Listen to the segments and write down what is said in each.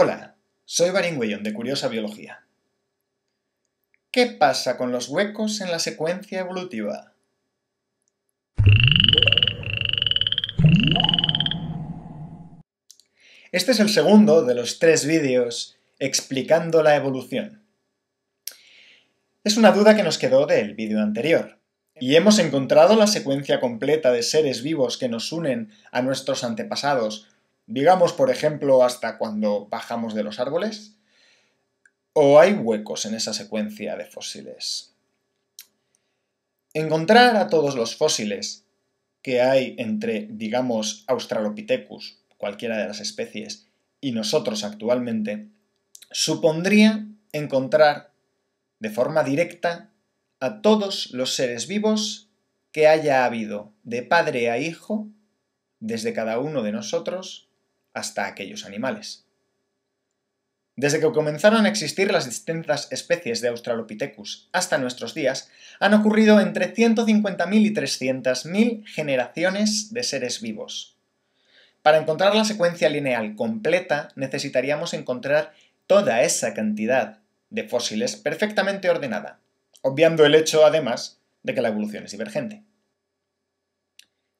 Hola, soy Barin de Curiosa Biología. ¿Qué pasa con los huecos en la secuencia evolutiva? Este es el segundo de los tres vídeos explicando la evolución. Es una duda que nos quedó del vídeo anterior, y hemos encontrado la secuencia completa de seres vivos que nos unen a nuestros antepasados digamos por ejemplo hasta cuando bajamos de los árboles, o hay huecos en esa secuencia de fósiles. Encontrar a todos los fósiles que hay entre, digamos, Australopithecus, cualquiera de las especies, y nosotros actualmente, supondría encontrar de forma directa a todos los seres vivos que haya habido de padre a hijo, desde cada uno de nosotros, hasta aquellos animales. Desde que comenzaron a existir las distintas especies de Australopithecus hasta nuestros días, han ocurrido entre 150.000 y 300.000 generaciones de seres vivos. Para encontrar la secuencia lineal completa, necesitaríamos encontrar toda esa cantidad de fósiles perfectamente ordenada, obviando el hecho, además, de que la evolución es divergente.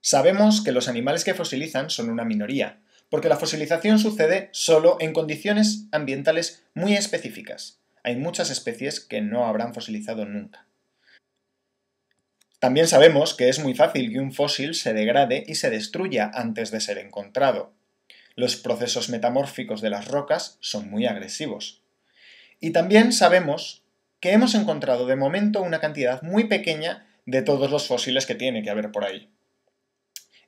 Sabemos que los animales que fosilizan son una minoría, porque la fosilización sucede solo en condiciones ambientales muy específicas. Hay muchas especies que no habrán fosilizado nunca. También sabemos que es muy fácil que un fósil se degrade y se destruya antes de ser encontrado. Los procesos metamórficos de las rocas son muy agresivos. Y también sabemos que hemos encontrado de momento una cantidad muy pequeña de todos los fósiles que tiene que haber por ahí.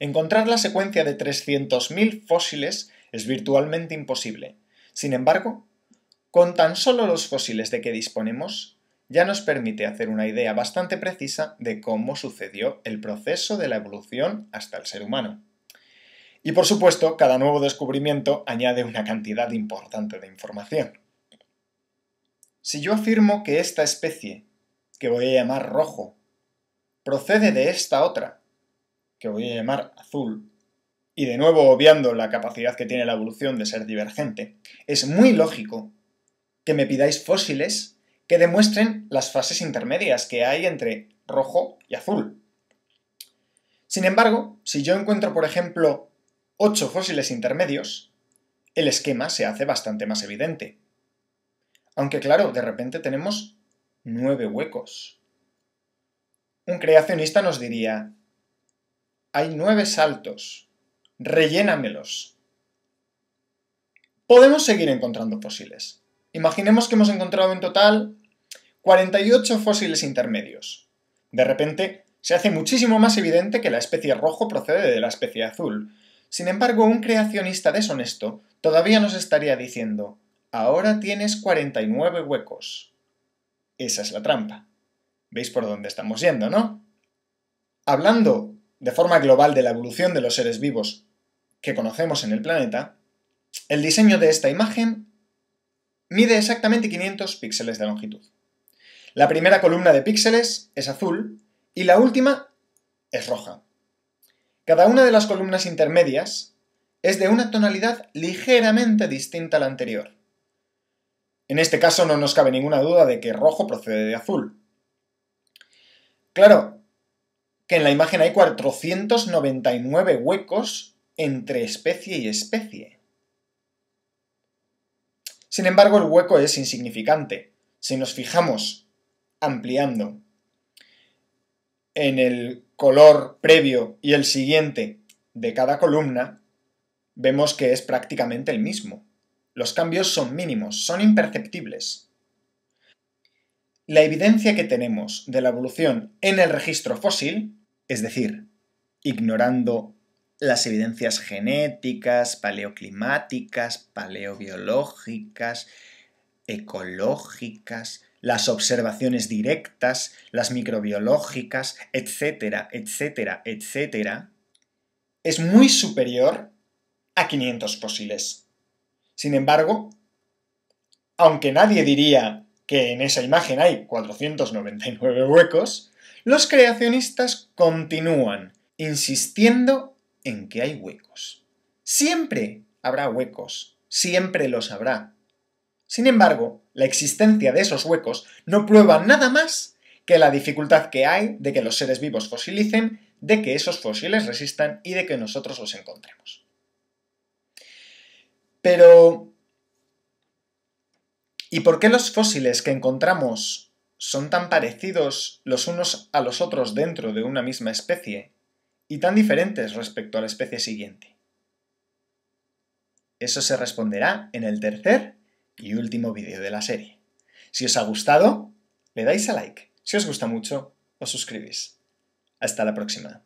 Encontrar la secuencia de 300.000 fósiles es virtualmente imposible. Sin embargo, con tan solo los fósiles de que disponemos, ya nos permite hacer una idea bastante precisa de cómo sucedió el proceso de la evolución hasta el ser humano. Y por supuesto, cada nuevo descubrimiento añade una cantidad importante de información. Si yo afirmo que esta especie, que voy a llamar rojo, procede de esta otra, que voy a llamar azul, y de nuevo obviando la capacidad que tiene la evolución de ser divergente, es muy lógico que me pidáis fósiles que demuestren las fases intermedias que hay entre rojo y azul. Sin embargo, si yo encuentro, por ejemplo, ocho fósiles intermedios, el esquema se hace bastante más evidente. Aunque claro, de repente tenemos nueve huecos. Un creacionista nos diría, hay nueve saltos. Rellénamelos. Podemos seguir encontrando fósiles. Imaginemos que hemos encontrado en total 48 fósiles intermedios. De repente, se hace muchísimo más evidente que la especie rojo procede de la especie azul. Sin embargo, un creacionista deshonesto todavía nos estaría diciendo, ahora tienes 49 huecos. Esa es la trampa. ¿Veis por dónde estamos yendo, no? Hablando de forma global de la evolución de los seres vivos que conocemos en el planeta, el diseño de esta imagen mide exactamente 500 píxeles de longitud. La primera columna de píxeles es azul y la última es roja. Cada una de las columnas intermedias es de una tonalidad ligeramente distinta a la anterior. En este caso no nos cabe ninguna duda de que rojo procede de azul. Claro, que en la imagen hay 499 huecos entre especie y especie. Sin embargo, el hueco es insignificante. Si nos fijamos ampliando en el color previo y el siguiente de cada columna, vemos que es prácticamente el mismo. Los cambios son mínimos, son imperceptibles. La evidencia que tenemos de la evolución en el registro fósil es decir, ignorando las evidencias genéticas, paleoclimáticas, paleobiológicas, ecológicas, las observaciones directas, las microbiológicas, etcétera, etcétera, etcétera, es muy superior a 500 fósiles. Sin embargo, aunque nadie diría que en esa imagen hay 499 huecos, los creacionistas continúan insistiendo en que hay huecos. Siempre habrá huecos, siempre los habrá. Sin embargo, la existencia de esos huecos no prueba nada más que la dificultad que hay de que los seres vivos fosilicen, de que esos fósiles resistan y de que nosotros los encontremos. Pero, ¿Y por qué los fósiles que encontramos son tan parecidos los unos a los otros dentro de una misma especie y tan diferentes respecto a la especie siguiente? Eso se responderá en el tercer y último vídeo de la serie. Si os ha gustado, le dais a like. Si os gusta mucho, os suscribís. Hasta la próxima.